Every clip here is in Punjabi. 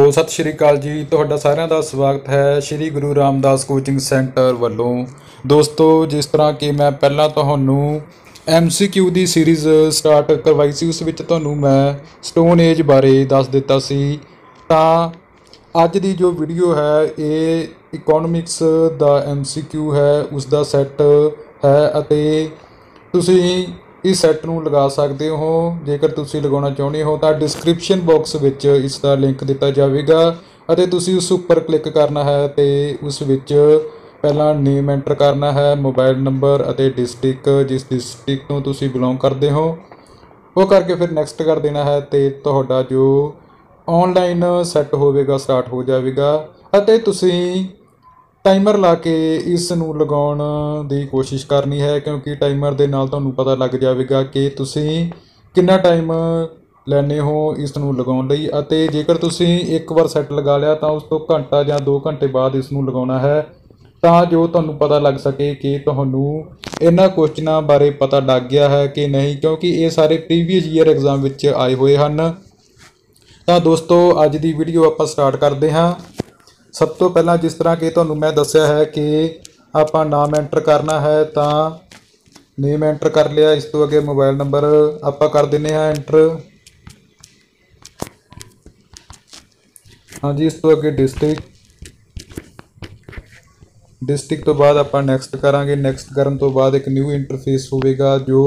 ਸੋ ਸਤਿ ਸ਼੍ਰੀ ਅਕਾਲ ਜੀ ਤੁਹਾਡਾ ਸਾਰਿਆਂ ਦਾ ਸਵਾਗਤ ਹੈ ਸ਼੍ਰੀ ਗੁਰੂ ਰਾਮਦਾਸ ਕੋਚਿੰਗ ਸੈਂਟਰ ਵੱਲੋਂ ਦੋਸਤੋ ਜਿਸ ਤਰ੍ਹਾਂ ਕਿ ਮੈਂ ਪਹਿਲਾਂ ਤੁਹਾਨੂੰ MCQ ਦੀ ਸੀਰੀਜ਼ ਸਟਾਰਟ ਕਰਵਾਈ ਸੀ ਉਸ ਵਿੱਚ ਤੁਹਾਨੂੰ ਮੈਂ ਸਟੋਨ ਏਜ ਬਾਰੇ ਦੱਸ ਦਿੱਤਾ ਸੀ ਤਾਂ ਅੱਜ ਦੀ ਜੋ ਵੀਡੀਓ ਹੈ ਇਹ ਇਕਨੋਮਿਕਸ ਦਾ MCQ ਹੈ ਉਸ ਦਾ ਸੈੱਟ ਹੈ ਅਤੇ ਤੁਸੀਂ ਇਸ ਸੈੱਟ ਨੂੰ ਲਗਾ ਸਕਦੇ ਹੋ ਜੇਕਰ ਤੁਸੀਂ ਲਗਾਉਣਾ ਚਾਹੁੰਦੇ ਹੋ ਤਾਂ ਡਿਸਕ੍ਰਿਪਸ਼ਨ ਬਾਕਸ ਵਿੱਚ ਇਸ ਦਾ ਲਿੰਕ ਦਿੱਤਾ ਜਾਵੇਗਾ ਅਤੇ ਤੁਸੀਂ ਉਸ ਉੱਪਰ ਕਲਿੱਕ ਕਰਨਾ ਹੈ ਤੇ ਉਸ ਵਿੱਚ ਪਹਿਲਾਂ ਨੇਮ ਐਂਟਰ ਕਰਨਾ ਹੈ ਮੋਬਾਈਲ ਨੰਬਰ ਅਤੇ ਡਿਸਟ੍ਰਿਕਟ ਜਿਸ ਡਿਸਟ੍ਰਿਕਟ ਤੋਂ ਤੁਸੀਂ ਬਿਲੋਂਗ ਕਰਦੇ ਹੋ ਉਹ ਕਰਕੇ ਫਿਰ ਨੈਕਸਟ ਕਰ ਦੇਣਾ ਹੈ ਤੇ ਤੁਹਾਡਾ ਜੋ ਆਨਲਾਈਨ ਸੈੱਟ ਹੋਵੇਗਾ ਸਟਾਰਟ ਹੋ ਜਾਵੇਗਾ ਅਤੇ ਤੁਸੀਂ ਟਾਈਮਰ ਲਾ ਕੇ ਇਸ ਨੂੰ ਲਗਾਉਣ ਦੀ ਕੋਸ਼ਿਸ਼ ਕਰਨੀ ਹੈ ਕਿਉਂਕਿ ਟਾਈਮਰ ਦੇ ਨਾਲ ਤੁਹਾਨੂੰ ਪਤਾ ਲੱਗ ਜਾਵੇਗਾ ਕਿ ਤੁਸੀਂ ਕਿੰਨਾ ਟਾਈਮ ਲੈਣੇ ਹੋ ਇਸ ਨੂੰ ਲਗਾਉਣ ਲਈ ਅਤੇ ਜੇਕਰ ਤੁਸੀਂ ਇੱਕ ਵਾਰ ਸੈੱਟ ਲਗਾ ਲਿਆ ਤਾਂ ਉਸ ਤੋਂ ਘੰਟਾ ਜਾਂ 2 ਘੰਟੇ ਬਾਅਦ ਇਸ ਨੂੰ ਲਗਾਉਣਾ ਹੈ ਤਾਂ ਜੋ ਤੁਹਾਨੂੰ ਪਤਾ ਲੱਗ ਸਕੇ ਕਿ ਤੁਹਾਨੂੰ ਇਹਨਾਂ ਕੁਐਸਚਨਾਂ ਬਾਰੇ ਪਤਾ ਲੱਗ ਗਿਆ ਹੈ ਕਿ ਨਹੀਂ ਕਿਉਂਕਿ ਇਹ ਸਾਰੇ ਪ੍ਰੀਵੀਅਸ ਈਅਰ ਐਗਜ਼ਾਮ ਵਿੱਚ ਆਏ ਹੋਏ ਹਨ ਤਾਂ ਦੋਸਤੋ ਅੱਜ ਦੀ ਵੀਡੀਓ ਆਪਾਂ ਸਟਾਰਟ ਕਰਦੇ ਹਾਂ सब तो पहला जिस तरह की थोनों तो मैं दसिया है कि आप नाम एंटर करना है तो नेम एंटर कर लिया इस तू अगे मोबाइल नंबर आप दें एंटर हाँ जी इस तू अगे डिस्ट्रिक डिस्ट्रिक्ट बाद आप नैक्सट करा नैक्सट कर तो बाद एक न्यू इंटरफेस होगा जो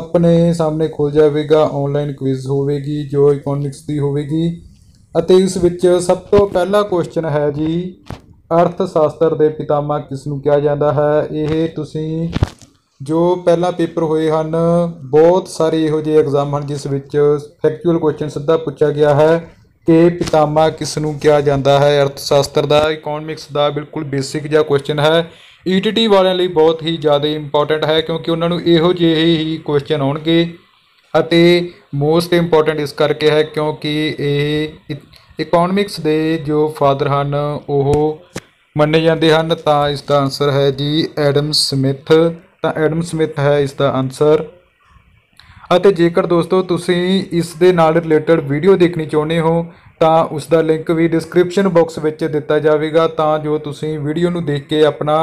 अपने सामने खुल जाएगा ऑनलाइन क्विज होगी जो इकोनमिक्स की होगी ਅਤੇ ਇਸ ਵਿੱਚ ਸਭ ਤੋਂ ਪਹਿਲਾ ਕੁਐਸਚਨ ਹੈ ਜੀ ਅਰਥ ਸ਼ਾਸਤਰ ਦੇ ਪਿਤਾਮਾ ਕਿਸ ਨੂੰ ਕਿਹਾ ਜਾਂਦਾ ਹੈ ਇਹ ਤੁਸੀਂ ਜੋ ਪਹਿਲਾਂ ਪੇਪਰ ਹੋਏ ਹਨ ਬਹੁਤ ਸਾਰੇ ਇਹੋ ਜਿਹੇ ਐਗਜ਼ਾਮ ਹਨ ਜਿਸ ਵਿੱਚ ਫੈਕਚੁਅਲ ਕੁਐਸਚਨ ਸਿੱਧਾ ਪੁੱਛਿਆ ਗਿਆ ਹੈ ਕਿ ਪਿਤਾਮਾ ਕਿਸ ਨੂੰ ਕਿਹਾ ਜਾਂਦਾ ਹੈ ਅਰਥ ਸ਼ਾਸਤਰ ਦਾ ਇਕਨੋਮਿਕਸ ਦਾ ਬਿਲਕੁਲ ਬੇਸਿਕ ਜਿਹਾ ਕੁਐਸਚਨ ਹੈ ਈਟੀਟੀ e ਵਾਲਿਆਂ ਲਈ ਬਹੁਤ ਹੀ ਜ਼ਿਆਦਾ ਇੰਪੋਰਟੈਂਟ ਹੈ ਕਿਉਂਕਿ ਉਹਨਾਂ ਨੂੰ ਇਹੋ ਜਿਹੇ ਹੀ ਕੁਐਸਚਨ ਆਉਣਗੇ ਅਤੇ ਮੋਸਟ ਇੰਪੋਰਟੈਂਟ ਇਸ ਕਰਕੇ ਹੈ ਕਿਉਂਕਿ ਇਹ ਇਕਨੋਮਿਕਸ ਦੇ ਜੋ ਫਾਦਰ ਹਨ ਉਹ ਮੰਨੇ ਜਾਂਦੇ ਹਨ ਤਾਂ ਇਸ ਦਾ ਆਨਸਰ ਹੈ ਜੀ ਐਡਮ ਸਮਿਥ ਤਾਂ ਐਡਮ ਸਮਿਥ ਹੈ ਇਸ ਦਾ ਆਨਸਰ ਅਤੇ ਜੇਕਰ ਦੋਸਤੋ ਤੁਸੀਂ ਇਸ ਦੇ ਨਾਲ ਰਿਲੇਟਡ ਵੀਡੀਓ ਦੇਖਣੀ ਚਾਹੁੰਦੇ ਹੋ ਤਾਂ ਉਸ ਦਾ ਲਿੰਕ ਵੀ ਡਿਸਕ੍ਰਿਪਸ਼ਨ ਬਾਕਸ ਵਿੱਚ ਦਿੱਤਾ ਜਾਵੇਗਾ ਤਾਂ ਜੋ ਤੁਸੀਂ ਵੀਡੀਓ ਨੂੰ ਦੇਖ ਕੇ ਆਪਣਾ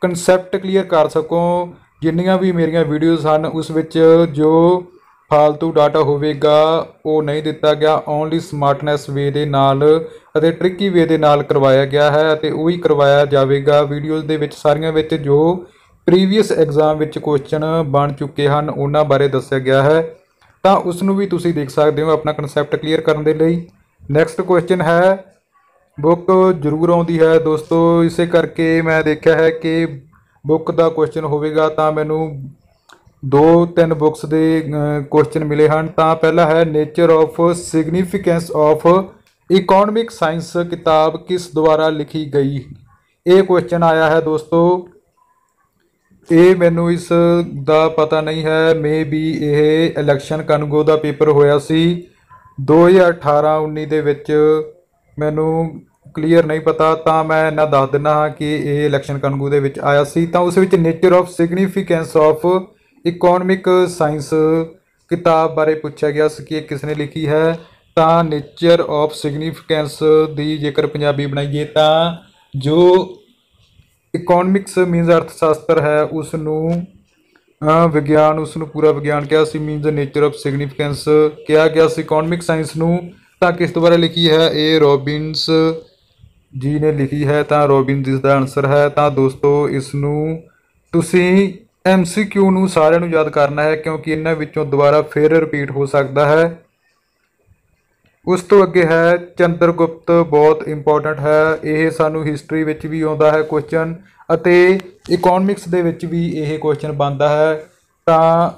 ਕਨਸੈਪਟ ਕਲੀਅਰ ਕਰ ਸਕੋ ਜਿੰਨੀਆਂ ਵੀ ਮੇਰੀਆਂ ਵੀਡੀਓਜ਼ ਹਨ ਉਸ ਵਿੱਚ ਜੋ ਫਾਲਤੂ ਡਾਟਾ ਹੋਵੇਗਾ ਉਹ ਨਹੀਂ ਦਿੱਤਾ ਗਿਆ ਓਨਲੀ ਸਮਾਰਟਨੈਸ ਵੇ ਦੇ ਨਾਲ ਅਤੇ ਟ੍ਰਿਕੀ ਵੇ ਦੇ ਨਾਲ ਕਰਵਾਇਆ ਗਿਆ ਹੈ ਅਤੇ ਉਹੀ ਕਰਵਾਇਆ ਜਾਵੇਗਾ ਵੀਡੀਓਜ਼ ਦੇ ਵਿੱਚ ਸਾਰੀਆਂ ਵਿੱਚ ਜੋ ਪ੍ਰੀਵੀਅਸ ਐਗਜ਼ਾਮ ਵਿੱਚ ਕੁਐਸਚਨ ਬਣ ਚੁੱਕੇ ਹਨ ਉਹਨਾਂ ਬਾਰੇ ਦੱਸਿਆ ਗਿਆ ਹੈ ਤਾਂ ਉਸ ਨੂੰ ਵੀ ਤੁਸੀਂ ਦੇਖ ਸਕਦੇ ਹੋ ਆਪਣਾ ਕਨਸੈਪਟ ਕਲੀਅਰ ਕਰਨ ਦੇ ਲਈ ਨੈਕਸਟ ਕੁਐਸਚਨ ਹੈ ਬੁੱਕ ਜ਼ਰੂਰ ਆਉਂਦੀ ਹੈ ਦੋਸਤੋ ਇਸੇ ਕਰਕੇ ਮੈਂ ਦੇਖਿਆ ਹੈ ਕਿ ਬੁੱਕ ਦਾ ਕੁਐਸਚਨ ਹੋਵੇਗਾ ਤਾਂ ਮੈਨੂੰ ਦੋ ਤਿੰਨ ਬੁక్స్ ਦੇ ਕੁਐਸਚਨ ਮਿਲੇ ਹਨ ਤਾਂ ਪਹਿਲਾ ਹੈ nature of significance of economic science ਕਿਤਾਬ ਕਿਸ ਦੁਆਰਾ ਲਿਖੀ ਗਈ ਇਹ ਕੁਐਸਚਨ ਆਇਆ ਹੈ ਦੋਸਤੋ ਇਹ ਮੈਨੂੰ ਇਸ ਦਾ ਪਤਾ ਨਹੀਂ ਹੈ ਮੇ ਬੀ ਇਹ ਇਲੈਕਸ਼ਨ ਕਨਗੋ ਦਾ ਪੇਪਰ ਹੋਇਆ ਸੀ 2018-19 ਦੇ ਵਿੱਚ ਮੈਨੂੰ ਕਲੀਅਰ ਨਹੀਂ ਪਤਾ ਤਾਂ ਮੈਂ ਇਹਨਾਂ ਦੱਸ ਦਿੰਦਾ ਹਾਂ ਕਿ ਇਹ ਇਲੈਕਸ਼ਨ ਕਨਗੋ ਦੇ ਵਿੱਚ ਆਇਆ ਸੀ ਤਾਂ ਉਸ ਵਿੱਚ nature of significance of economic science ਕਿਤਾਬ ਬਾਰੇ ਪੁੱਛਿਆ ਗਿਆ ਸੀ ਕਿ ਇਹ ਕਿਸ ਨੇ ਲਿਖੀ ਹੈ ਤਾਂ ਨੇਚਰ ਆਫ ਸਿਗਨੀਫਿਕੈਂਸ ਦੀ ਜੇਕਰ ਪੰਜਾਬੀ ਬਣਾਈਏ ਤਾਂ ਜੋ ਇਕਨੋਮਿਕਸ ਮੀਨਸ ਅਰਥ ਸ਼ਾਸਤਰ ਹੈ ਉਸ ਨੂੰ ਵਿਗਿਆਨ ਉਸ ਨੂੰ ਪੂਰਾ ਵਿਗਿਆਨ ਕਿਹਾ ਸੀ ਮੀਨਸ ਨੇਚਰ ਆਫ ਸਿਗਨੀਫਿਕੈਂਸ ਕਿਹਾ ਗਿਆ ਸੀ ਇਕਨੋਮਿਕ ਸਾਇੰਸ ਨੂੰ ਤਾਂ ਕਿਸ ਦੁਆਰਾ ਲਿਖੀ ਹੈ ਇਹ ਰੋਬਿਨਸ ਜੀ ਨੇ ਲਿਖੀ ਹੈ ਤਾਂ ਰੋਬਿਨ ਇਸ ਦਾ ਆਨਸਰ ਹੈ ਤਾਂ ਦੋਸਤੋ ਇਸ ਨੂੰ ਤੁਸੀਂ ਐਮਸੀਕਿਊ ਨੂੰ ਸਾਰਿਆਂ ਨੂੰ ਯਾਦ ਕਰਨਾ ਹੈ ਕਿਉਂਕਿ ਇਹਨਾਂ ਵਿੱਚੋਂ ਦੁਬਾਰਾ ਫੇਰ ਰਿਪੀਟ ਹੋ ਸਕਦਾ ਹੈ ਉਸ ਤੋਂ ਅੱਗੇ ਹੈ ਚੰਦਰਗੁਪਤ ਬਹੁਤ ਇੰਪੋਰਟੈਂਟ ਹੈ ਇਹ ਸਾਨੂੰ ਹਿਸਟਰੀ ਵਿੱਚ ਵੀ ਆਉਂਦਾ ਹੈ ਕੁਐਸਚਨ ਅਤੇ ਇਕਨੋਮਿਕਸ ਦੇ ਵਿੱਚ ਵੀ ਇਹ ਕੁਐਸਚਨ ਬਣਦਾ ਹੈ ਤਾਂ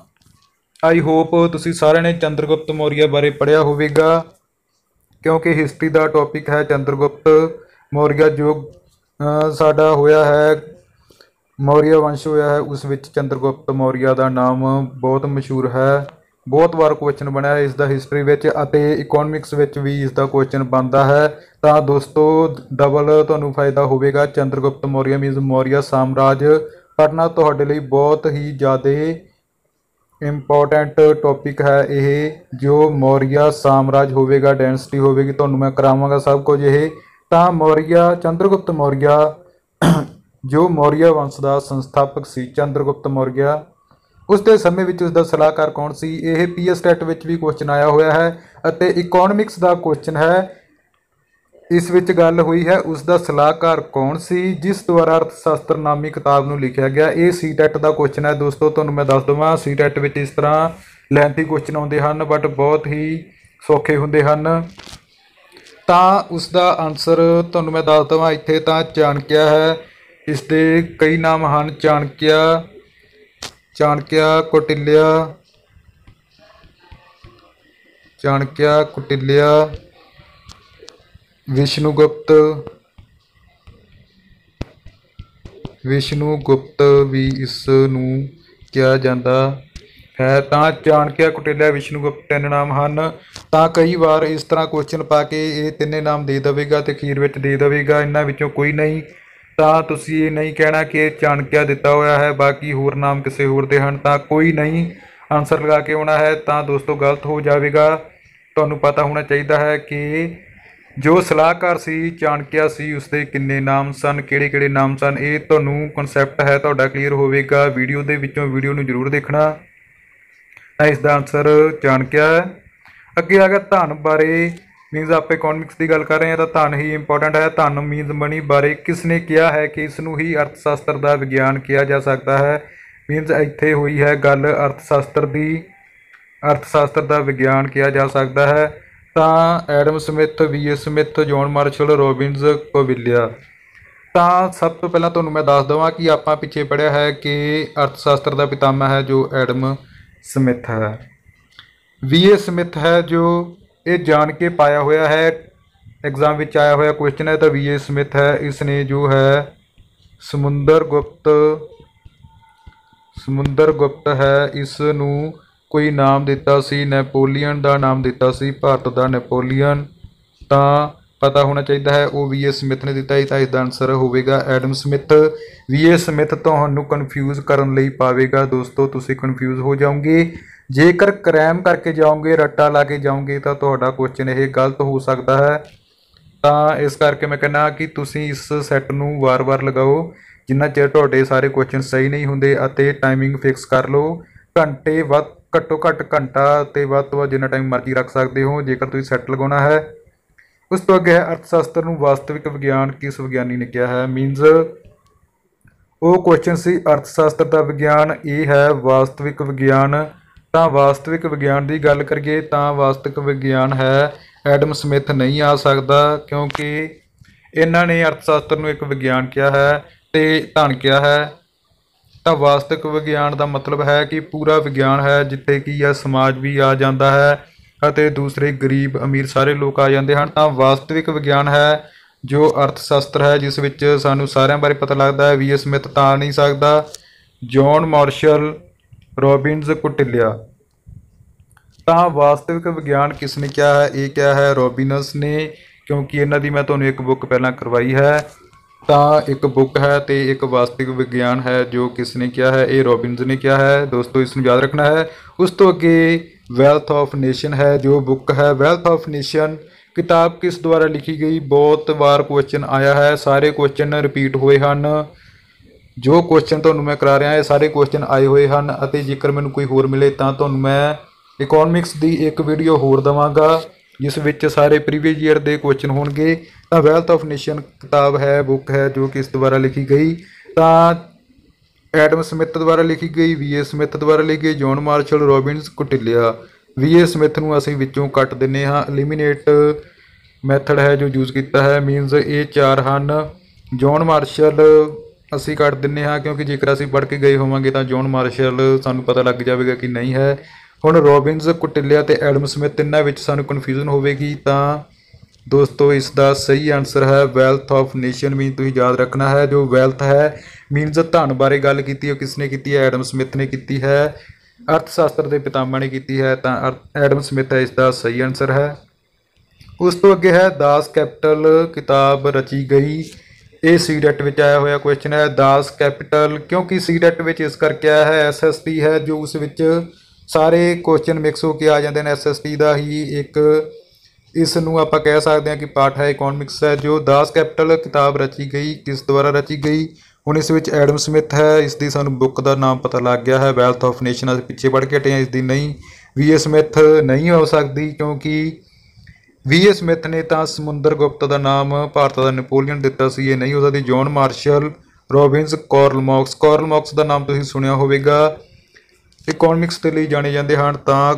ਆਈ ਹੋਪ ਤੁਸੀਂ ਸਾਰਿਆਂ ਨੇ ਚੰਦਰਗੁਪਤ ਮੌਰੀਆ ਬਾਰੇ ਪੜ੍ਹਿਆ ਹੋਵੇਗਾ ਕਿਉਂਕਿ ਹਿਸਟਰੀ ਦਾ ਟੌਪਿਕ ਹੈ ਚੰਦਰਗੁਪਤ ਮੌਰੀਆ ਜੋ ਸਾਡਾ ਹੋਇਆ ਹੈ ਮੌਰੀਆ ਵੰਸ਼ ਹੋਇਆ ਹੈ ਉਸ ਵਿੱਚ ਚੰਦਰਗੁਪਤ ਮੌਰੀਆ ਦਾ ਨਾਮ ਬਹੁਤ ਮਸ਼ਹੂਰ ਹੈ ਬਹੁਤ ਵਾਰ ਕੁਐਸਚਨ ਬਣਿਆ ਹੈ ਇਸ ਦਾ ਹਿਸਟਰੀ ਵਿੱਚ ਅਤੇ ਇਕਨੋਮਿਕਸ ਵਿੱਚ ਵੀ ਇਸ ਦਾ ਕੁਐਸਚਨ ਬਣਦਾ ਹੈ ਤਾਂ ਦੋਸਤੋ ਡਬਲ ਤੁਹਾਨੂੰ ਫਾਇਦਾ ਹੋਵੇਗਾ ਚੰਦਰਗੁਪਤ ਮੌਰੀਆ ਮੀਨਸ ਮੌਰੀਆ ਸਾਮਰਾਜ ਪੜਨਾ ਤੁਹਾਡੇ ਲਈ ਬਹੁਤ ਹੀ ਜ਼ਿਆਦਾ ਇੰਪੋਰਟੈਂਟ ਟੌਪਿਕ ਹੈ ਇਹ ਜੋ ਮੌਰੀਆ ਸਾਮਰਾਜ ਹੋਵੇਗਾ ਡੈਂਸਿਟੀ ਹੋਵੇਗੀ ਤੁਹਾਨੂੰ ਮੈਂ ਕਰਾਵਾਂਗਾ ਸਭ ਕੁਝ ਇਹ ਤਾਂ ਮੌਰੀਆ ਚੰਦਰਗੁਪਤ ਮੌਰੀਆ ਜੋ ਮੌਰੀਆ ਵੰਸ਼ ਦਾ ਸੰਸਥਾਪਕ ਸੀ ਚੰਦਰਗੁਪਤ ਮੌਰੀਆ ਉਸ ਦੇ ਸਮੇਂ ਵਿੱਚ ਉਸ ਦਾ ਸਲਾਹਕਾਰ ਕੌਣ ਸੀ ਇਹ ਪੀਐਸ ਟੈਟ ਵਿੱਚ ਵੀ ਕੁਐਸਚਨ ਆਇਆ ਹੋਇਆ ਹੈ ਅਤੇ ਇਕਨੋਮਿਕਸ ਦਾ ਕੁਐਸਚਨ ਹੈ ਇਸ ਵਿੱਚ ਗੱਲ ਹੋਈ ਹੈ ਉਸ ਦਾ ਸਲਾਹਕਾਰ ਕੌਣ ਸੀ ਜਿਸ ਦੁਆਰਾ ਅਰਥਸ਼ਾਸਤਰ ਨਾਮੀ ਕਿਤਾਬ ਨੂੰ ਲਿਖਿਆ ਗਿਆ ਇਹ ਸੀ ਟੈਟ ਦਾ ਕੁਐਸਚਨ ਹੈ ਦੋਸਤੋ ਤੁਹਾਨੂੰ ਮੈਂ ਦੱਸ ਦਵਾਂ ਸੀ ਟੈਟ ਵਿੱਚ ਇਸ ਤਰ੍ਹਾਂ ਲੈਂਥੀ ਕੁਐਸਚਨ ਆਉਂਦੇ ਹਨ ਬਟ ਬਹੁਤ ਹੀ ਸੌਖੇ ਹੁੰਦੇ ਹਨ ਤਾਂ ਉਸ ਦਾ ਆਨਸਰ ਤੁਹਾਨੂੰ ਮੈਂ ਦੱਸ ਦਵਾਂ ਇੱਥੇ ਤਾਂ ਚਾਣਕਿਆ ਹੈ ਇਸ ਦੇ ਕਈ ਨਾਮ ਹਨ ਚਾਣਕਿਆ ਚਾਣਕਿਆ ਕੋਟਿਲਿਆ ਚਾਣਕਿਆ ਕੋਟਿਲਿਆ ਵਿਸ਼ਨੂਗੁਪਤ ਵਿਸ਼ਨੂਗੁਪਤ ਵੀ ਇਸ ਨੂੰ ਕਿਹਾ ਜਾਂਦਾ ਹੈ ਤਾਂ ਚਾਣਕਿਆ ਵਿਸ਼ਨੂ ਵਿਸ਼ਨੂਗੁਪਤ ਤਿੰਨ ਨਾਮ ਹਨ ਤਾਂ ਕਈ ਵਾਰ ਇਸ ਤਰ੍ਹਾਂ ਕੁਐਸਚਨ ਪਾ ਕੇ ਇਹ ਤਿੰਨੇ ਨਾਮ ਦੇ ਦੇਵੇਗਾ ਤੇ ਅਖੀਰ ਵਿੱਚ ਦੇ ਦੇਵੇਗਾ ਇਹਨਾਂ ਵਿੱਚੋਂ ਕੋਈ ਨਹੀਂ ਤਾਂ ਤੁਸੀਂ ਇਹ ਨਹੀਂ ਕਹਿਣਾ ਕਿ ਚਾਣਕਿਆ ਦਿੱਤਾ ਹੋਇਆ ਹੈ ਬਾਕੀ ਹੋਰ ਨਾਮ ਕਿਸੇ ਹੋਰ ਦੇ ਹਨ ਤਾਂ ਕੋਈ ਨਹੀਂ ਆਨਸਰ ਲਗਾ ਕੇ ਆਉਣਾ ਹੈ ਤਾਂ ਦੋਸਤੋ ਗਲਤ ਹੋ ਜਾਵੇਗਾ ਤੁਹਾਨੂੰ ਪਤਾ ਹੋਣਾ ਚਾਹੀਦਾ ਹੈ ਕਿ ਜੋ ਸਲਾਹਕਾਰ ਸੀ ਚਾਣਕਿਆ ਸੀ ਉਸਦੇ ਕਿੰਨੇ ਨਾਮ ਸਨ ਕਿਹੜੇ ਕਿਹੜੇ ਨਾਮ ਸਨ ਇਹ ਤੁਹਾਨੂੰ ਕਨਸੈਪਟ ਹੈ ਤੁਹਾਡਾ ਕਲੀਅਰ ਹੋਵੇਗਾ ਵੀਡੀਓ ਦੇ ਵਿੱਚੋਂ ਵੀਡੀਓ ਨੂੰ ਜ਼ਰੂਰ ਦੇਖਣਾ ਤਾਂ ਇਸ ਦਾ ਆਨਸਰ ਚਾਣਕਿਆ ਅੱਗੇ ਆ ਗਿਆ ਧਨ ਬਾਰੇ ਮੀਨਸ ਆਪ ਇਕਨੋਮਿਕਸ ਦੀ ਗੱਲ ਕਰ ਰਹੇ ਹਾਂ ਤਾਂ ਧਨ ਹੀ ਇੰਪੋਰਟੈਂਟ ਹੈ ਧਨ ਮੀਨਸ ਮਨੀ ਬਾਰੇ ਕਿਸ ਨੇ ਕਿਹਾ ਹੈ ਕਿ ਇਸ ਨੂੰ ਹੀ ਅਰਥ ਸ਼ਾਸਤਰ ਦਾ ਵਿਗਿਆਨ ਕਿਹਾ ਜਾ ਸਕਦਾ ਹੈ ਮੀਨਸ ਇੱਥੇ ਹੋਈ ਹੈ ਗੱਲ ਅਰਥ ਸ਼ਾਸਤਰ ਦੀ ਅਰਥ ਸ਼ਾਸਤਰ ਦਾ ਵਿਗਿਆਨ ਕਿਹਾ ਜਾ ਸਕਦਾ ਹੈ ਤਾਂ Adam Smith V S Smith John Marshall Robbins Kautilya ਤਾਂ ਸਭ ਤੋਂ ਪਹਿਲਾਂ ਤੁਹਾਨੂੰ ਮੈਂ ਦੱਸ ਦਵਾਂ ਕਿ ਆਪਾਂ ਪਿੱਛੇ ਪੜਿਆ ਹੈ ਕਿ ਅਰਥ ਸ਼ਾਸਤਰ ਦਾ ਪਿਤਾਮਾ ਹੈ ਜੋ ਐਡਮ ਸਮਿਥ ਹੈ ਵੀ ਐਸ ਸਮਿਥ ਹੈ ਜੋ ਇਹ ਜਾਣ ਕੇ ਪਾਇਆ ਹੋਇਆ ਹੈ ਐਗਜ਼ਾਮ ਵਿੱਚ ਆਇਆ ਹੋਇਆ ਕੁਐਸਚਨ ਹੈ ਤਾਂ ਵੀ ਏ ਸਮਿਥ ਹੈ ਇਸ ਨੇ ਜੋ ਹੈ ਸਮੁੰਦਰ ਗੁਪਤ ਸਮੁੰਦਰ ਗੁਪਤ ਹੈ ਇਸ ਨੂੰ ਕੋਈ ਨਾਮ ਦਿੱਤਾ ਸੀ ਨੈਪੋਲੀਅਨ ਦਾ ਨਾਮ ਦਿੱਤਾ ਸੀ ਭਾਰਤ ਦਾ ਨੈਪੋਲੀਅਨ ਤਾਂ ਪਤਾ ਹੋਣਾ ਚਾਹੀਦਾ ਹੈ ਉਹ ਵੀ ਸਮਿਥ ਨੇ ਦਿੱਤਾ ਹੀ ਤਾਂ ਇਸ ਦਾ ਆਨਸਰ ਹੋਵੇਗਾ ਐਡਮ ਸਮਿਥ ਵੀ ਸਮਿਥ ਤੁਹਾਨੂੰ ਕਨਫਿਊਜ਼ ਕਰਨ ਲਈ ਪਾਵੇਗਾ ਦੋਸਤੋ ਤੁਸੀਂ ਕਨਫਿਊਜ਼ ਹੋ ਜਾਓਗੇ ਜੇਕਰ ਕ੍ਰੈਮ ਕਰਕੇ ਜਾਓਗੇ ਰੱਟਾ ਲਾ ਕੇ ਜਾਓਗੇ ਤਾਂ ਤੁਹਾਡਾ ਕੁਐਸਚਨ ਇਹ ਗਲਤ ਹੋ ਸਕਦਾ ਹੈ ਤਾਂ ਇਸ ਕਰਕੇ ਮੈਂ ਕਹਿੰਦਾ ਕਿ ਤੁਸੀਂ ਇਸ ਸੈੱਟ ਨੂੰ ਵਾਰ-ਵਾਰ ਲਗਾਓ ਜਿੰਨਾ ਚਿਰ ਤੁਹਾਡੇ ਸਾਰੇ ਕੁਐਸਚਨ ਸਹੀ ਨਹੀਂ ਹੁੰਦੇ ਅਤੇ ਟਾਈਮਿੰਗ ਫਿਕਸ ਕਰ ਲਓ ਘੰਟੇ ਵੱਧ ਘੱਟੋ ਘੱਟ ਘੰਟਾ ਤੇ ਵੱਧ ਤੋਂ ਵੱਧ ਜਿੰਨਾ ਟਾਈਮ ਮਰਜ਼ੀ ਰੱਖ ਸਕਦੇ ਹੋ ਜੇਕਰ ਤੁਸੀਂ ਸੈੱਟ ਲਗਾਉਣਾ ਹੈ ਉਸ ਤੋਂ ਅੱਗੇ ਹੈ ਅਰਥ ਸ਼ਾਸਤਰ ਨੂੰ ਵਾਸਤਵਿਕ ਵਿਗਿਆਨ ਕਿਸ ਵਿਗਿਆਨੀ ਨੇ ਕਿਹਾ ਹੈ ਮੀਨਸ ਉਹ ਕੁਐਸਚਨ ਸੀ ਅਰਥ ਸ਼ਾਸਤਰ ਦਾ ਵਿਗਿਆਨ ਇਹ ਹੈ ਵਾਸਤਵਿਕ ਵਿਗਿਆਨ ਤਾਂ ਵਾਸਤਵਿਕ ਵਿਗਿਆਨ ਦੀ ਗੱਲ ਕਰੀਏ ਤਾਂ ਵਾਸਤਵਿਕ ਵਿਗਿਆਨ ਹੈ ਐਡਮ ਸਮਿਥ ਨਹੀਂ ਆ ਸਕਦਾ ਕਿਉਂਕਿ ਇਹਨਾਂ ਨੇ ਅਰਥ ਸ਼ਾਸਤਰ ਨੂੰ ਇੱਕ ਵਿਗਿਆਨ ਕਿਹਾ ਹੈ ਤੇ ਧਨ ਕਿਹਾ ਹੈ ਤਾਂ ਵਾਸਤਵਿਕ ਵਿਗਿਆਨ ਦਾ ਮਤਲਬ ਹੈ ਕਿ ਪੂਰਾ ਵਿਗਿਆਨ ਹੈ ਜਿੱਥੇ ਕੀ ਆ ਸਮਾਜ ਵੀ ਆ ਜਾਂਦਾ ਹੈ ਅਤੇ ਦੂਸਰੇ ਗਰੀਬ ਅਮੀਰ ਸਾਰੇ ਲੋਕ ਆ ਜਾਂਦੇ ਹਨ ਤਾਂ ਵਾਸਤਵਿਕ ਵਿਗਿਆਨ ਹੈ ਜੋ ਅਰਥ ਸ਼ਾਸਤਰ ਹੈ ਜਿਸ ਵਿੱਚ ਸਾਨੂੰ ਸਾਰਿਆਂ ਬਾਰੇ ਪਤਾ ਲੱਗਦਾ ਹੈ ਵੀ ਸਮਿਥ ਤਾਂ ਨਹੀਂ ਸਕਦਾ ਜੌਨ ਮਾਰਸ਼ਲ ਰੋਬਿਨਸ ਕੁਟਿਲਿਆ ਤਾਂ ਵਾਸਤਵਿਕ ਵਿਗਿਆਨ ਕਿਸ ਨੇ ਕਿਹਾ ਹੈ ਇਹ ਕਿਹਾ ਹੈ ਰੋਬਿਨਸ ਨੇ ਕਿਉਂਕਿ ਇਹਨਾਂ ਦੀ ਮੈਂ ਤੁਹਾਨੂੰ ਇੱਕ ਬੁੱਕ ਪਹਿਲਾਂ ਕਰਵਾਈ ਹੈ ਤਾਂ ਇੱਕ ਬੁੱਕ ਹੈ ਤੇ ਇੱਕ ਵਾਸਤਵਿਕ ਵਿਗਿਆਨ ਹੈ ਜੋ ਕਿਸ ਨੇ ਕਿਹਾ ਹੈ ਇਹ ਰੋਬਿਨਸ ਨੇ ਕਿਹਾ ਹੈ ਦੋਸਤੋ ਇਸ ਨੂੰ ਯਾਦ ਰੱਖਣਾ ਹੈ ਉਸ ਤੋਂ ਅੱਗੇ ਵੈਲਥ ਆਫ ਨੇਸ਼ਨ ਹੈ ਜੋ ਬੁੱਕ ਹੈ ਵੈਲਥ ਆਫ ਨੇਸ਼ਨ ਕਿਤਾਬ ਕਿਸ ਦੁਆਰਾ ਲਿਖੀ ਗਈ ਬਹੁਤ ਵਾਰ ਕੁਐਸਚਨ ਆਇਆ ਹੈ ਸਾਰੇ ਕੁਐਸਚਨ ਰਿਪੀਟ ਹੋਏ ਹਨ ਜੋ ਕੁਐਸਚਨ ਤੁਹਾਨੂੰ ਮੈਂ ਕਰਾ ਰਿਹਾ ਇਹ ਸਾਰੇ ਕੁਐਸਚਨ ਆਏ ਹੋਏ ਹਨ ਅਤੇ ਜੇਕਰ ਮੈਨੂੰ ਕੋਈ ਹੋਰ ਮਿਲੇ ਤਾਂ ਤੁਹਾਨੂੰ ਮੈਂ ਇਕਨੋਮਿਕਸ ਦੀ ਇੱਕ ਵੀਡੀਓ ਹੋਰ ਦਵਾਂਗਾ ਜਿਸ ਵਿੱਚ ਸਾਰੇ ਪ੍ਰੀਵੀਅਸ ਈਅਰ ਦੇ ਕੁਐਸਚਨ ਹੋਣਗੇ ਤਾਂ ਵੈਲਥ ਆਫ ਨੇਸ਼ਨ ਕਿਤਾਬ ਹੈ ਬੁੱਕ ਹੈ ਜੋ ਕਿ ਇਸ ਦੁਆਰਾ ਲਿਖੀ ਗਈ ਤਾਂ ਐਡਮ ਸਮਿਥ ਦੁਆਰਾ ਲਿਖੀ ਗਈ ਵੀਏ ਸਮਿਥ ਦੁਆਰਾ ਲਿਖੀ ਗਈ John Marshall Robbins Kautilya V A Smith ਨੂੰ ਅਸੀਂ ਵਿੱਚੋਂ ਕੱਟ ਦਿੰਨੇ ਹਾਂ ਐਲੀਮੀਨੇਟ ਮੈਥਡ ਹੈ ਜੋ ਯੂਜ਼ ਕੀਤਾ ਹੈ ਮੀਨਸ ਇਹ ਚਾਰ ਹਨ ਜੌਨ ਮਾਰਸ਼ਲ ਅਸੀਂ ਕੱਟ ਦਿੰਨੇ ਹਾਂ ਕਿਉਂਕਿ ਜੇਕਰ ਅਸੀਂ ਪੜ ਕੇ ਗਏ ਹੋਵਾਂਗੇ ਤਾਂ ਜੌਨ ਮਾਰਸ਼ਲ ਸਾਨੂੰ ਪਤਾ ਲੱਗ ਜਾਵੇਗਾ ਕਿ ਨਹੀਂ ਹੈ ਹੁਣ ਰੋਬਿਨਸ ਕੁਟਿੱਲਿਆ ਤੇ ਐਡਮ ਸਮਿਥ ਤਿੰਨਾਂ ਵਿੱਚ ਸਾਨੂੰ ਕਨਫਿਊਜ਼ਨ ਹੋਵੇਗੀ ਤਾਂ ਦੋਸਤੋ ਇਸ ਦਾ ਸਹੀ ਆਨਸਰ ਹੈ ਵੈਲਥ ਆਫ ਨੇਸ਼ਨ ਮੀਨ ਤੁਸੀਂ ਯਾਦ ਰੱਖਣਾ ਹੈ ਜੋ ਵੈਲਥ ਹੈ ਮੀਨਸ ਧਨ ਬਾਰੇ ਗੱਲ ਕੀਤੀ ਉਹ ਕਿਸ ਨੇ ਕੀਤੀ ਹੈ ਐਡਮ ਸਮਿਥ ਨੇ ਕੀਤੀ ਹੈ ਅਰਥ ਸ਼ਾਸਤਰ ਦੇ ਪਿਤਾਮਾ ਨੇ ਕੀਤੀ ਹੈ ਤਾਂ ਐਡਮ ਸਮਿਥ ਹੈ ਇਸ ਦਾ ਸਹੀ ਆਨਸਰ ਹੈ ਉਸ ਤੋਂ ਅੱਗੇ ਹੈ ਦਾਸ ਕੈਪੀਟਲ ਕਿਤਾਬ ਰਚੀ ਗਈ ਇਹ ਸੀਡੈਟ ਵਿੱਚ ਆਇਆ ਹੋਇਆ ਕੁਐਸਚਨ ਹੈ ਦਾਸ ਕੈਪੀਟਲ ਕਿਉਂਕਿ ਸੀਡੈਟ ਵਿੱਚ ਇਸ ਕਰਕੇ ਆਇਆ ਹੈ ਐਸਐਸਟੀ ਹੈ ਜੋ ਉਸ ਵਿੱਚ ਸਾਰੇ ਕੁਐਸਚਨ ਮਿਕਸ ਹੋ ਕੇ ਆ ਜਾਂਦੇ ਨੇ ਐਸਐਸਟੀ ਦਾ ਹੀ ਇੱਕ ਇਸ ਨੂੰ ਆਪਾਂ ਕਹਿ ਸਕਦੇ ਹਾਂ ਕਿ ਪਾਠ ਹੈ ਇਕਨੋਮਿਕਸ ਹੈ ਜੋ ਦਾਸ ਕੈਪੀਟਲ ਕਿਤਾਬ ਰਚੀ ਗਈ ਕਿਸ ਦੁਆਰਾ ਰਚੀ ਗਈ ਹੁਣ ਇਸ ਵਿੱਚ ਐਡਮ ਸਮਿਥ ਹੈ ਇਸ ਦੀ ਸਾਨੂੰ ਬੁੱਕ ਦਾ ਨਾਮ ਪਤਾ ਲੱਗ ਗਿਆ ਹੈ ਵੈਲਥ ਆਫ ਨੇਸ਼ਨ ਅਸੀਂ ਪਿੱਛੇ ਪੜ ਕੇ ਹਟੇ ਇਸ ਦੀ ਨਹੀਂ ਵੀ ਐਸ ਸਮਿਥ ਨਹੀਂ ਹੋ ਸਕਦੀ ਕਿਉਂਕਿ ਵੀ ਐਸ ਸਮਿਥ ਨੇ ਤਾਂ ਸਮੁੰਦਰ ਗੁਪਤ ਦਾ ਨਾਮ ਭਾਰਤ ਦਾ ਨੈਪੋਲੀਅਨ ਦਿੱਤਾ ਸੀ ਇਹ ਨਹੀਂ ਉਹਦਾ ਦੀ John Marshall Robbins Karl Marx ਦਾ ਨਾਮ ਤੁਸੀਂ ਸੁਣਿਆ ਹੋਵੇਗਾ ਇਕਨੋਮਿਕਸ ਦੇ ਲਈ ਜਾਣੇ ਜਾਂਦੇ ਹਨ ਤਾਂ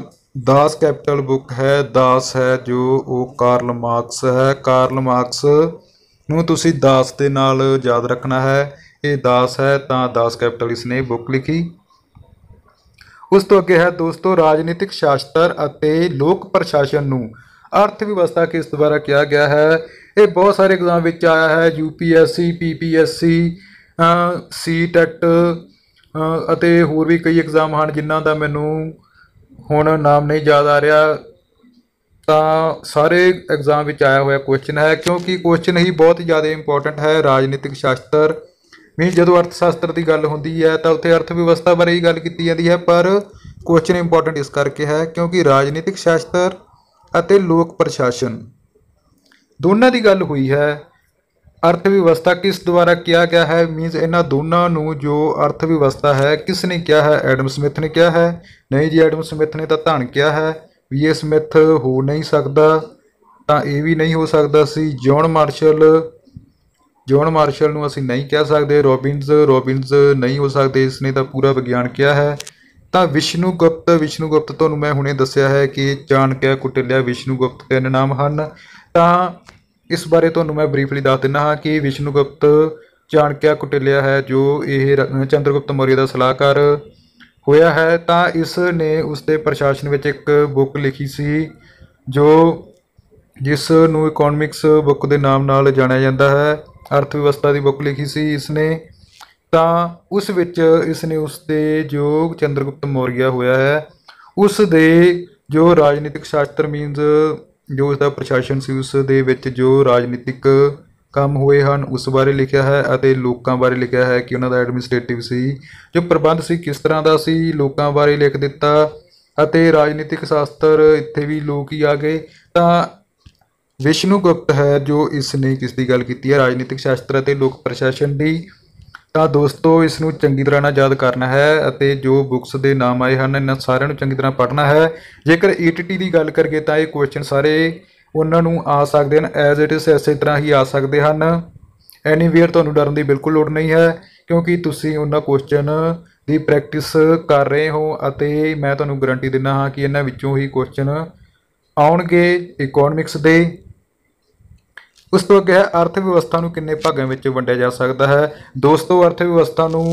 ਦਾਸ ਕੈਪੀਟਲ ਬੁੱਕ ਹੈ ਦਾਸ ਹੈ ਜੋ ਉਹ ਕਾਰਲ ਮਾਰਕਸ ਹੈ ਕਾਰਲ ਮਾਰਕਸ ਨੂੰ ਤੁਸੀਂ ਦਾਸ ਦੇ ਨਾਲ ਯਾਦ ਰੱਖਣਾ ਹੈ ਇਹ ਦਾਸ ਹੈ ਤਾਂ ਦਾਸ ਕੈਪੀਟਲ ਇਸ ਨੇ ਬੁੱਕ ਲਿਖੀ ਉਸ ਤੋਂ ਅੱਗੇ ਹੈ ਦੋਸਤੋ ਰਾਜਨੀਤਿਕ ਸ਼ਾਸਤਰ ਅਤੇ ਲੋਕ ਪ੍ਰਸ਼ਾਸਨ ਨੂੰ ਅਰਥ ਵਿਵਸਥਾ ਕਿਸ ਦੁਆਰਾ ਕਿਹਾ ਗਿਆ ਹੈ ਇਹ ਬਹੁਤ ਸਾਰੇ ਐਗਜ਼ਾਮ ਵਿੱਚ ਆਇਆ ਹੈ ਯੂਪੀਐਸਸੀ ਪੀਪੀਐਸਸੀ ਸੀਟੈਟ ਅਤੇ ਹੋਰ ਵੀ ਕਈ ਐਗਜ਼ਾਮ ਹਨ ਜਿਨ੍ਹਾਂ ਦਾ ਮੈਨੂੰ ਹੁਣ ਨਾਮ ਨਹੀਂ ਯਾਦ ਆ ਰਿਹਾ ਤਾਂ ਸਾਰੇ ਐਗਜ਼ਾਮ ਵਿੱਚ ਆਇਆ ਹੋਇਆ ਕੁਐਸਚਨ ਹੈ ਕਿਉਂਕਿ ਕੁਐਸਚਨ ਹੀ ਬਹੁਤ ਜ਼ਿਆਦਾ ਇੰਪੋਰਟੈਂਟ ਹੈ ਰਾਜਨੀਤਿਕ ਸ਼ਾਸਤਰ ਵੀ ਜਦੋਂ ਅਰਥ ਸ਼ਾਸਤਰ ਦੀ ਗੱਲ ਹੁੰਦੀ ਹੈ ਤਾਂ ਉੱਥੇ ਅਰਥ ਵਿਵਸਥਾ ਬਾਰੇ ਹੀ ਗੱਲ ਕੀਤੀ ਜਾਂਦੀ ਹੈ ਪਰ ਕੁਐਸਚਨ ਇੰਪੋਰਟੈਂਟ ਇਸ ਕਰਕੇ ਹੈ ਕਿਉਂਕਿ ਰਾਜਨੀਤਿਕ ਸ਼ਾਸਤਰ ਅਤੇ ਲੋਕ ਪ੍ਰਸ਼ਾਸਨ ਦੋਨਾਂ ਦੀ ਗੱਲ ਹੋਈ ਹੈ ਅਰਥ ਵਿਵਸਥਾ ਕਿਸ ਦੁਆਰਾ ਕਿਹਾ ਗਿਆ ਹੈ ਮੀਨਸ ਇਹਨਾਂ ਦੋਨਾਂ ਨੂੰ ਜੋ ਅਰਥ ਵਿਵਸਥਾ ਹੈ ਕਿਸ ਨੇ ਕਿਹਾ ਹੈ ਐਡਮ ਸਮਿਥ ਨੇ ਕਿਹਾ ਹੈ ਨਹੀਂ ਜੀ ਐਡਮ ਸਮਿਥ ਨੇ ਤਾਂ ਧੰਨ ਕਿਹਾ ਹੈ ਵੀ ਇਹ ਸਮਿਥ ਹੋ ਨਹੀਂ ਸਕਦਾ ਤਾਂ ਇਹ ਵੀ ਨਹੀਂ ਹੋ ਸਕਦਾ ਸੀ ਜੌਨ ਮਾਰਸ਼ਲ ਜੌਨ ਮਾਰਸ਼ਲ ਨੂੰ ਅਸੀਂ ਨਹੀਂ ਕਹਿ ਸਕਦੇ ਰੋਬਿਨਸ ਰੋਬਿਨਸ ਨਹੀਂ ਹੋ ਸਕਦੇ ਇਸ ਨੇ ਤਾਂ ਪੂਰਾ ਵਿਗਿਆਨ ਕਿਹਾ ਹੈ ਤਾਂ ਵਿਸ਼ਨੂੰ ਗੁਪਤ ਤੁਹਾਨੂੰ ਮੈਂ ਹੁਣੇ ਦੱਸਿਆ ਹੈ ਕਿ ਚਾਣਕਿਆ ਕੁਟਿਲਿਆ ਗੁਪਤ ਤਿੰਨ ਨਾਮ ਹਨ ਤਾਂ ਇਸ ਬਾਰੇ ਤੁਹਾਨੂੰ ਮੈਂ ਬਰੀਫਲੀ ਦੱਸ ਦਿੰਦਾ ਹਾਂ ਕਿ ਗੁਪਤ ਚਾਣਕਿਆ ਕੁਟਿਲਿਆ ਹੈ ਜੋ ਇਹ ਚੰਦਰਗੁਪਤ ਮੌਰੀਆ ਦਾ ਸਲਾਹਕਾਰ ਹੋਇਆ ਹੈ ਤਾਂ ਇਸ ਨੇ ਉਸ ਦੇ ਪ੍ਰਸ਼ਾਸਨ ਵਿੱਚ ਇੱਕ ਬੁੱਕ ਲਿਖੀ ਸੀ ਜੋ ਜਿਸ ਨੂੰ ਇਕਨੋਮਿਕਸ ਬੁੱਕ ਦੇ ਨਾਮ ਨਾਲ ਜਾਣਿਆ ਜਾਂਦਾ ਹੈ ਅਰਥ ਵਿਵਸਥਾ ਦੀ ਬੁੱਕ ਲਿਖੀ ਸੀ ਇਸ ਨੇ ਤਾਂ ਉਸ ਵਿੱਚ ਇਸ ਨੇ ਉਸ ਦੇ ਜੋ ਚੰਦਰਗੁਪਤ ਮੌਰੀਆ ਹੋਇਆ ਹੈ ਉਸ ਦੇ ਜੋ ਰਾਜਨੀਤਿਕ ਸ਼ਾਸਤਰ ਮੀਨਜ਼ ਜੋ ਉਸ ਦਾ ਪ੍ਰਸ਼ਾਸਨ ਸੀ ਉਸ ਦੇ ਵਿੱਚ ਜੋ ਰਾਜਨੀਤਿਕ ਕੰਮ ਹੋਏ ਹਨ ਉਸ ਬਾਰੇ ਲਿਖਿਆ ਹੈ ਅਤੇ ਲੋਕਾਂ ਬਾਰੇ ਲਿਖਿਆ ਹੈ ਕਿ ਉਹਨਾਂ ਦਾ ਐਡਮਿਨਿਸਟ੍ਰੇਟਿਵ ਸੀ ਜੋ ਪ੍ਰਬੰਧ ਸੀ ਕਿਸ ਤਰ੍ਹਾਂ ਦਾ ਸੀ ਲੋਕਾਂ ਬਾਰੇ ਲਿਖ ਦਿੱਤਾ ਅਤੇ ਰਾਜਨੀਤਿਕ ਸ਼ਾਸਤਰ ਇੱਥੇ ਵੀ ਲੋਕ ਹੀ ਆ ਗਏ ਤਾਂ ਵਿਸ਼ਨੂੰ ਗੁਪਤ ਹੈ ਜੋ ਇਸ ਨੇ ਕਿਸ ਦੀ ਗੱਲ ਕੀਤੀ ਹੈ ਰਾਜਨੀਤਿਕ ਸ਼ਾਸਤਰ ਅਤੇ ਲੋਕ ਪ੍ਰਸ਼ਾਸਨ ਦੀ ਤਾਂ ਦੋਸਤੋ ਇਸ ਨੂੰ ਚੰਗੀ ਤਰ੍ਹਾਂ ਨਾਲ ਯਾਦ ਕਰਨਾ ਹੈ ਅਤੇ ਜੋ ਬੁੱਕਸ ਦੇ ਨਾਮ ਆਏ ਹਨ ਇਹਨਾਂ ਸਾਰਿਆਂ ਨੂੰ ਚੰਗੀ ਤਰ੍ਹਾਂ ਪੜ੍ਹਨਾ ਹੈ ਜੇਕਰ ਈਟੀਟੀ e ਦੀ ਗੱਲ ਕਰਕੇ ਤਾਂ ਇਹ ਕੁਐਸਚਨ ਸਾਰੇ ਉਹਨਾਂ ਨੂੰ ਆ ਸਕਦੇ ਹਨ ਐਜ਼ ਇਟ ਇਜ਼ ਇਸੇ ਤਰ੍ਹਾਂ ਹੀ ਆ ਸਕਦੇ ਹਨ ਐਨੀਵੇਅਰ ਤੁਹਾਨੂੰ ਡਰਨ ਦੀ ਬਿਲਕੁਲ ਲੋੜ ਨਹੀਂ ਹੈ ਕਿਉਂਕਿ ਤੁਸੀਂ ਉਹਨਾਂ ਕੁਐਸਚਨ ਦੀ ਪ੍ਰੈਕਟਿਸ ਕਰ ਰਹੇ ਹੋ ਅਤੇ ਮੈਂ ਤੁਹਾਨੂੰ ਗਾਰੰਟੀ ਦਿੰਦਾ ਹਾਂ ਕਿ ਇਹਨਾਂ ਵਿੱਚੋਂ ਹੀ ਕੁਐਸਚਨ ਆਉਣਗੇ ਇਕਨੋਮਿਕਸ ਦੇ ਉਸ ਤੋਂ ਅੱਗੇ ਹੈ ਅਰਥ ਵਿਵਸਥਾ ਨੂੰ ਕਿੰਨੇ ਭਾਗਾਂ ਵਿੱਚ ਵੰਡਿਆ ਜਾ ਸਕਦਾ ਹੈ ਦੋਸਤੋ ਅਰਥ ਵਿਵਸਥਾ ਨੂੰ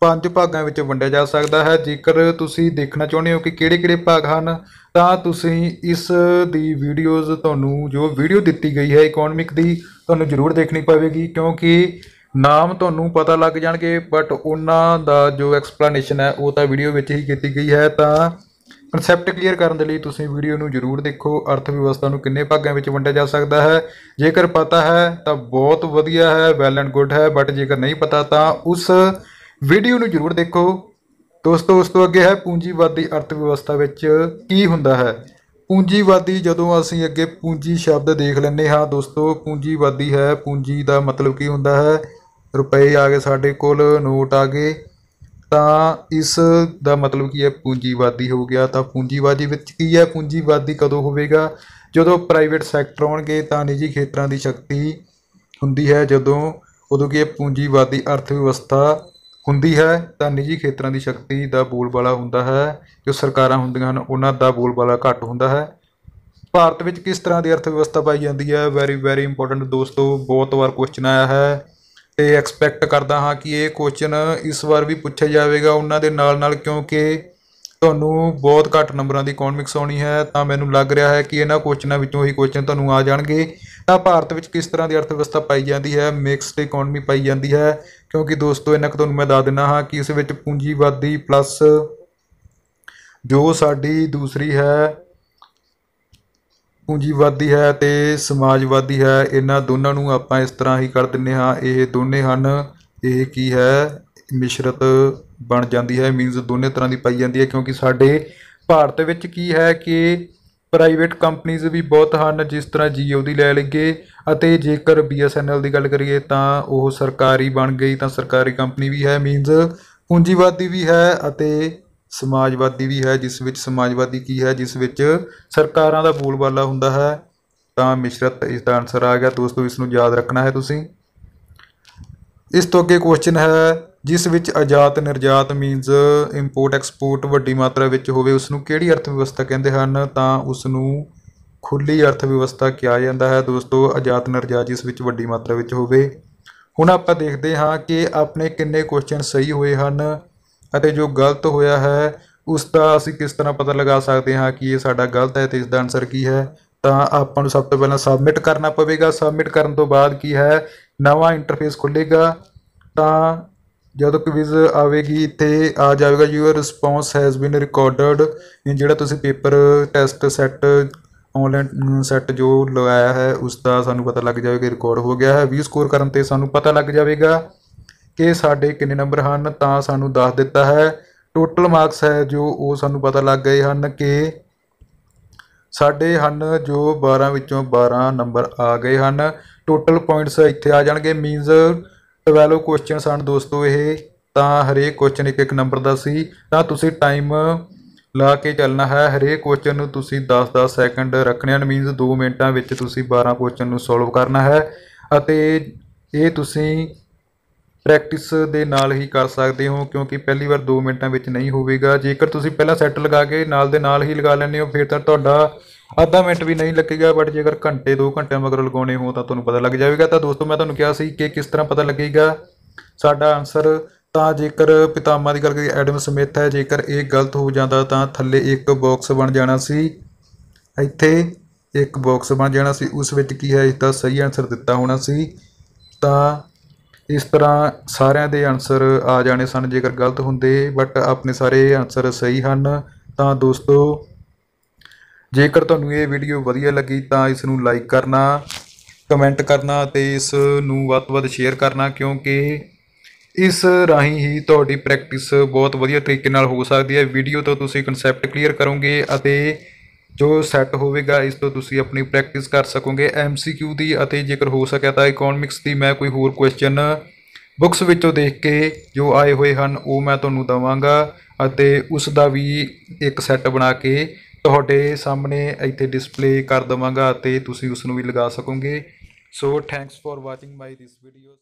ਪੰਜ ਭਾਗਾਂ ਵਿੱਚ ਵੰਡਿਆ ਜਾ ਸਕਦਾ ਹੈ ਜੇਕਰ ਤੁਸੀਂ ਦੇਖਣਾ ਚਾਹੁੰਦੇ ਹੋ ਕਿ ਕਿਹੜੇ-ਕਿਹੜੇ ਭਾਗ ਹਨ ਤਾਂ ਤੁਸੀਂ ਇਸ ਦੀ ਵੀਡੀਓਜ਼ ਤੁਹਾਨੂੰ ਜੋ ਵੀਡੀਓ ਦਿੱਤੀ ਗਈ ਹੈ ਇਕਨੋਮਿਕ ਦੀ ਤੁਹਾਨੂੰ ਜ਼ਰੂਰ ਦੇਖਣੀ ਪਵੇਗੀ ਕਿਉਂਕਿ ਨਾਮ ਤੁਹਾਨੂੰ ਪਤਾ ਲੱਗ ਜਾਣਗੇ ਬਟ ਉਹਨਾਂ ਦਾ ਜੋ ਐਕਸਪਲੇਨੇਸ਼ਨ ਹੈ ਉਹ ਤਾਂ ਵੀਡੀਓ ਵਿੱਚ ਹੀ ਕੀਤੀ ਗਈ ਹੈ ਤਾਂ ਕਨਸੈਪਟ ਕਲੀਅਰ ਕਰਨ ਦੇ ਲਈ ਤੁਸੀਂ ਵੀਡੀਓ ਨੂੰ ਜ਼ਰੂਰ ਦੇਖੋ ਅਰਥ ਵਿਵਸਥਾ ਨੂੰ ਕਿੰਨੇ ਭਾਗਾਂ ਵਿੱਚ ਵੰਡਿਆ ਜਾ ਸਕਦਾ ਹੈ ਜੇਕਰ ਪਤਾ ਹੈ ਤਾਂ ਬਹੁਤ ਵਧੀਆ ਹੈ ਵੈਲ ਐਂਡ ਗੁੱਡ ਹੈ ਬਟ ਜੇਕਰ ਨਹੀਂ ਪਤਾ ਤਾਂ ਉਸ ਵੀਡੀਓ ਨੂੰ ਜ਼ਰੂਰ ਦੇਖੋ ਦੋਸਤੋ ਉਸ ਤੋਂ ਅੱਗੇ ਹੈ ਪੂੰਜੀਵਾਦੀ ਅਰਥ ਵਿਵਸਥਾ ਵਿੱਚ ਕੀ ਹੁੰਦਾ ਹੈ ਪੂੰਜੀਵਾਦੀ ਜਦੋਂ ਅਸੀਂ ਅੱਗੇ ਪੂੰਜੀ ਸ਼ਬਦ ਦੇਖ ਲੈਂਦੇ ਹਾਂ ਦੋਸਤੋ ਪੂੰਜੀਵਾਦੀ ਹੈ ਪੂੰਜੀ ਦਾ ਮਤਲਬ ਕੀ ਹੁੰਦਾ ਹੈ ਰੁਪਏ ਆ ਗਏ ਸਾਡੇ ਕੋਲ ਨੋਟ ਆ ਗਏ ਤਾਂ ਇਸ ਦਾ ਮਤਲਬ ਕੀ ਹੈ ਪੂੰਜੀਵਾਦੀ ਹੋ ਗਿਆ ਤਾਂ ਪੂੰਜੀਵਾਦੀ ਵਿੱਚ ਕੀ ਹੈ ਪੂੰਜੀਵਾਦੀ ਕਦੋਂ ਹੋਵੇਗਾ ਜਦੋਂ ਪ੍ਰਾਈਵੇਟ ਸੈਕਟਰ ਆਉਣਗੇ ਤਾਂ ਨਿੱਜੀ ਖੇਤਰਾਂ ਦੀ ਸ਼ਕਤੀ ਹੁੰਦੀ ਹੈ ਜਦੋਂ ਉਦੋਂ ਕੀ ਪੂੰਜੀਵਾਦੀ ਅਰਥ ਵਿਵਸਥਾ ਹੁੰਦੀ ਹੈ ਤਾਂ ਨਿੱਜੀ ਖੇਤਰਾਂ ਦੀ ਸ਼ਕਤੀ ਦਾ ਬੋਲਬਾਲਾ ਹੁੰਦਾ ਹੈ ਜੋ ਸਰਕਾਰਾਂ ਹੁੰਦੀਆਂ ਹਨ ਉਹਨਾਂ ਦਾ ਬੋਲਬਾਲਾ ਘੱਟ ਹੁੰਦਾ ਹੈ ਭਾਰਤ ਵਿੱਚ ਕਿਸ ਤਰ੍ਹਾਂ ਦੀ ਅਰਥ ਵਿਵਸਥਾ ਪਾਈ ਜਾਂਦੀ ਹੈ ਵੈਰੀ ਵੈਰੀ ਇੰਪੋਰਟੈਂਟ ਦੋਸਤੋ ਬਹੁਤ ਵਾਰ ਕੁਐਸਚਨ ਆਇਆ ਹੈ ਤੇ ਐਕਸਪੈਕਟ ਕਰਦਾ ਹਾਂ ਕਿ ਇਹ ਕੁਐਸਚਨ ਇਸ ਵਾਰ ਵੀ ਪੁੱਛਿਆ ਜਾਵੇਗਾ ਉਹਨਾਂ ਦੇ ਨਾਲ ਨਾਲ ਕਿਉਂਕਿ ਤੁਹਾਨੂੰ ਬਹੁਤ ਘੱਟ ਨੰਬਰਾਂ ਦੀ ਇਕਨੋਮਿਕਸ ਆਉਣੀ ਹੈ ਤਾਂ ਮੈਨੂੰ ਲੱਗ ਰਿਹਾ ਹੈ ਕਿ ਇਹਨਾਂ ਕੁਐਸਚਨਾਂ ਵਿੱਚੋਂ ਹੀ ਕੁਐਸਚਨ ਤੁਹਾਨੂੰ ਆ ਜਾਣਗੇ ਤਾਂ ਭਾਰਤ ਵਿੱਚ ਕਿਸ ਤਰ੍ਹਾਂ ਦੀ ਅਰਥਵਿਵਸਥਾ ਪਾਈ ਜਾਂਦੀ ਹੈ ਮਿਕਸਡ ਇਕਨੋਮੀ ਪਾਈ ਜਾਂਦੀ ਹੈ ਕਿਉਂਕਿ ਦੋਸਤੋ ਇਹਨਾਂ ਤੁਹਾਨੂੰ ਮੈਂ ਦੱਸ ਦਿੰਦਾ ਹਾਂ ਕਿ ਇਸ ਵਿੱਚ ਪੂੰਜੀਵਾਦੀ ਪਲੱਸ ਜੋ ਸਾਡੀ ਦੂਸਰੀ ਹੈ ਪੂੰਜੀਵਾਦੀ ਹੈ ਤੇ ਸਮਾਜਵਾਦੀ ਹੈ ਇਹਨਾਂ ਦੋਨਾਂ ਨੂੰ ਆਪਾਂ ਇਸ ਤਰ੍ਹਾਂ ਹੀ ਕਰ ਦਿੰਨੇ ਹਾਂ ਇਹ ਦੋਨੇ ਹਨ ਇਹ ਕੀ ਹੈ ਮਿਸ਼ਰਤ ਬਣ ਜਾਂਦੀ ਹੈ ਮੀਨਸ ਦੋਨੇ ਤਰ੍ਹਾਂ ਦੀ ਪਾਈ ਜਾਂਦੀ ਹੈ ਕਿਉਂਕਿ ਸਾਡੇ ਭਾਰਤ ਵਿੱਚ ਕੀ ਹੈ ਕਿ ਪ੍ਰਾਈਵੇਟ ਕੰਪਨੀਆਂ ਵੀ ਬਹੁਤ ਹਨ ਜਿਸ ਤਰ੍ਹਾਂ ਜੀਓ ਦੀ ਲੈ ਲਈਏ ਅਤੇ ਜੇਕਰ BSNL ਦੀ ਗੱਲ ਕਰੀਏ ਤਾਂ ਉਹ ਸਰਕਾਰੀ ਬਣ ਗਈ ਤਾਂ ਸਰਕਾਰੀ ਕੰਪਨੀ ਵੀ ਹੈ ਮੀਨਸ ਪੂੰਜੀਵਾਦੀ ਵੀ ਹੈ ਅਤੇ ਸਮਾਜਵਾਦੀ ਵੀ ਹੈ ਜਿਸ ਵਿੱਚ ਸਮਾਜਵਾਦੀ ਕੀ ਹੈ ਜਿਸ ਵਿੱਚ ਸਰਕਾਰਾਂ ਦਾ ਬੋਲਬਾਲਾ ਹੁੰਦਾ ਹੈ ਤਾਂ ਮਿਸ਼ਰਤ ਇਸ ਦਾ ਆਨਸਰ ਆ ਗਿਆ ਦੋਸਤੋ ਇਸ ਨੂੰ ਯਾਦ ਰੱਖਣਾ ਹੈ ਤੁਸੀਂ ਇਸ ਤੋਂ ਅੱਗੇ ਕੁਐਸਚਨ ਹੈ ਜਿਸ ਵਿੱਚ ਆਜ਼ਾਦ ਨਿਰਯਾਤ ਮੀਨਸ ਇੰਪੋਰਟ ਐਕਸਪੋਰਟ ਵੱਡੀ ਮਾਤਰਾ ਵਿੱਚ ਹੋਵੇ ਉਸ ਨੂੰ ਕਿਹੜੀ ਅਰਥ ਵਿਵਸਥਾ ਕਹਿੰਦੇ ਹਨ ਤਾਂ ਉਸ ਨੂੰ ਖੁੱਲੀ ਅਰਥ ਵਿਵਸਥਾ ਕਿਹਾ ਜਾਂਦਾ ਹੈ ਦੋਸਤੋ ਆਜ਼ਾਦ ਨਿਰਯਾਤ ਜਿਸ ਵਿੱਚ ਵੱਡੀ ਮਾਤਰਾ ਵਿੱਚ ਹੋਵੇ ਹੁਣ ਆਪਾਂ ਦੇਖਦੇ ਹਾਂ ਕਿ ਆਪਣੇ ਕਿੰਨੇ ਕੁਐਸਚਨ ਸਹੀ ਹੋਏ ਹਨ ਅਤੇ ਜੋ ਗਲਤ ਹੋਇਆ ਹੈ ਉਸ ਦਾ ਅਸੀਂ ਕਿਸ ਤਰ੍ਹਾਂ ਪਤਾ ਲਗਾ ਸਕਦੇ ਹਾਂ ਕਿ ਇਹ ਸਾਡਾ ਗਲਤ ਹੈ ਤੇ ਇਸ ਦਾ ਆਨਸਰ ਕੀ ਹੈ ਤਾਂ ਆਪਾਂ ਨੂੰ ਸਭ ਤੋਂ ਪਹਿਲਾਂ ਸਬਮਿਟ ਕਰਨਾ ਪਵੇਗਾ ਸਬਮਿਟ ਕਰਨ ਤੋਂ ਬਾਅਦ ਕੀ ਹੈ ਨਵਾਂ ਇੰਟਰਫੇਸ ਖੁੱਲੇਗਾ ਤਾਂ ਜਦੋਂ ਕੁਇਜ਼ ਆਵੇਗੀ ਇੱਥੇ ਆ ਜਾਵੇਗਾ your response has been recorded ਜਿਹੜਾ ਤੁਸੀਂ paper test set online set ਜੋ ਲਗਾਇਆ ਹੈ ਉਸ ਦਾ ਸਾਨੂੰ ਪਤਾ ਲੱਗ ਜਾਵੇਗਾ ਰਿਕਾਰਡ ਹੋ ਗਿਆ ਹੈ ਵੀ ਸਕੋਰ ਕਰਨ ਤੇ ਸਾਨੂੰ ਪਤਾ ਲੱਗ ਜਾਵੇਗਾ ਕਿ ਸਾਡੇ ਕਿੰਨੇ ਨੰਬਰ ਹਨ ਤਾਂ ਸਾਨੂੰ ਦੱਸ ਦਿੱਤਾ ਹੈ ਟੋਟਲ ਮਾਰਕਸ ਹੈ ਜੋ ਉਹ ਸਾਨੂੰ ਪਤਾ ਲੱਗ ਗਏ ਹਨ ਕਿ ਸਾਡੇ ਹਨ ਜੋ 12 ਵਿੱਚੋਂ 12 ਨੰਬਰ ਆ ਗਏ ਹਨ ਟੋਟਲ ਪੁਆਇੰਟਸ ਇੱਥੇ ਆ ਜਾਣਗੇ ਮੀਨਸ 12 ਕੁਐਸਚਨ ਹਨ ਦੋਸਤੋ ਇਹ ਤਾਂ ਹਰੇਕ ਕੁਐਸਚਨ ਇੱਕ ਇੱਕ ਨੰਬਰ ਦਾ ਸੀ ਤਾਂ ਤੁਸੀਂ ਟਾਈਮ ਲਾ ਕੇ ਚੱਲਣਾ ਹੈ ਹਰੇਕ ਕੁਐਸਚਨ ਨੂੰ ਤੁਸੀਂ 10-10 ਸੈਕਿੰਡ ਰੱਖਣੇ ਹਨ ਮੀਨਸ 2 ਮਿੰਟਾਂ ਵਿੱਚ ਤੁਸੀਂ 12 ਕੁਐਸਚਨ ਨੂੰ ਸੋਲਵ ਕਰਨਾ ਹੈ ਅਤੇ ਇਹ ਤੁਸੀਂ ਪ੍ਰੈਕਟਿਸ ਦੇ ਨਾਲ ਹੀ ਕਰ ਸਕਦੇ ਹੋ ਕਿਉਂਕਿ ਪਹਿਲੀ ਵਾਰ 2 ਮਿੰਟਾਂ ਵਿੱਚ ਨਹੀਂ ਹੋਵੇਗਾ ਜੇਕਰ ਤੁਸੀਂ ਪਹਿਲਾਂ ਸੈੱਟ ਲਗਾ ਕੇ ਨਾਲ ਦੇ ਨਾਲ ਹੀ ਲਗਾ ਲੈਂਦੇ ਹੋ ਫਿਰ ਤਾਂ ਤੁਹਾਡਾ ਅੱਧਾ ਮਿੰਟ ਵੀ ਨਹੀਂ ਲੱਗੇਗਾ ਬਟ ਜੇਕਰ ਘੰਟੇ 2 ਘੰਟੇ ਮਗਰ ਲਗਾਉਣੇ ਹੋ ਤਾਂ ਤੁਹਾਨੂੰ ਪਤਾ ਲੱਗ ਜਾਵੇਗਾ ਤਾਂ ਦੋਸਤੋ ਮੈਂ ਤੁਹਾਨੂੰ ਕਿਹਾ ਸੀ ਕਿ ਕਿਸ ਤਰ੍ਹਾਂ ਪਤਾ ਲੱਗੇਗਾ ਸਾਡਾ ਆਨਸਰ ਤਾਂ ਜੇਕਰ ਪਿਤਾਮਾ ਦੀ ਗੱਲ ਐਡਮ ਸਮਿਥ ਹੈ ਜੇਕਰ ਇਹ ਗਲਤ ਹੋ ਜਾਂਦਾ ਤਾਂ ਥੱਲੇ ਇੱਕ ਬਾਕਸ ਬਣ ਜਾਣਾ ਸੀ ਇੱਥੇ ਇੱਕ ਬਾਕਸ ਬਣ ਜਾਣਾ ਸੀ ਉਸ ਵਿੱਚ ਕੀ ਹੈ ਇਸ ਦਾ ਸਹੀ ਆਨਸਰ ਦਿੱਤਾ ਹੋਣਾ ਸੀ ਤਾਂ ਇਸ ਤਰ੍ਹਾਂ ਸਾਰਿਆਂ ਦੇ ਆਨਸਰ ਆ ਜਾਣੇ ਸਨ ਜੇਕਰ ਗਲਤ ਹੁੰਦੇ ਬਟ ਆਪਣੇ ਸਾਰੇ ਆਨਸਰ ਸਹੀ ਹਨ ਤਾਂ ਦੋਸਤੋ ਜੇਕਰ ਤੁਹਾਨੂੰ ਇਹ ਵੀਡੀਓ ਵਧੀਆ ਲੱਗੀ ਤਾਂ ਇਸ ਨੂੰ ਲਾਈਕ ਕਰਨਾ ਕਮੈਂਟ ਕਰਨਾ ਤੇ ਇਸ ਨੂੰ ਵੱਧ ਵੱਧ ਸ਼ੇਅਰ ਕਰਨਾ ਕਿਉਂਕਿ ਇਸ ਰਾਹੀਂ ਹੀ ਤੁਹਾਡੀ ਪ੍ਰੈਕਟਿਸ ਬਹੁਤ ਵਧੀਆ ਤਰੀਕੇ ਨਾਲ ਹੋ ਸਕਦੀ ਹੈ ਵੀਡੀਓ ਤੋਂ ਤੁਸੀਂ ਕਨਸੈਪਟ ਕਲੀਅਰ ਕਰੋਗੇ ਅਤੇ ਜੋ ਸੈੱਟ ਹੋਵੇਗਾ ਇਸ ਤੋਂ ਤੁਸੀਂ ਆਪਣੀ ਪ੍ਰੈਕਟਿਸ ਕਰ ਸਕੋਗੇ ਐਮਸੀਕਿਊ ਦੀ ਅਤੇ ਜੇਕਰ ਹੋ ਸਕਿਆ ਤਾਂ ਇਕਨੋਮਿਕਸ ਦੀ ਮੈਂ ਕੋਈ ਹੋਰ ਕੁਐਸਚਨ ਬੁੱਕਸ ਵਿੱਚੋਂ ਦੇਖ ਕੇ ਜੋ ਆਏ ਹੋਏ ਹਨ ਉਹ ਮੈਂ ਤੁਹਾਨੂੰ ਦਵਾਂਗਾ ਅਤੇ ਉਸ ਦਾ ਵੀ ਇੱਕ ਸੈੱਟ ਬਣਾ ਕੇ ਤੁਹਾਡੇ ਸਾਹਮਣੇ ਇੱਥੇ ਡਿਸਪਲੇ ਕਰ ਦਵਾਂਗਾ ਅਤੇ ਤੁਸੀਂ ਉਸ ਨੂੰ ਵੀ ਲਗਾ ਸਕੋਗੇ so thanks for watching my this video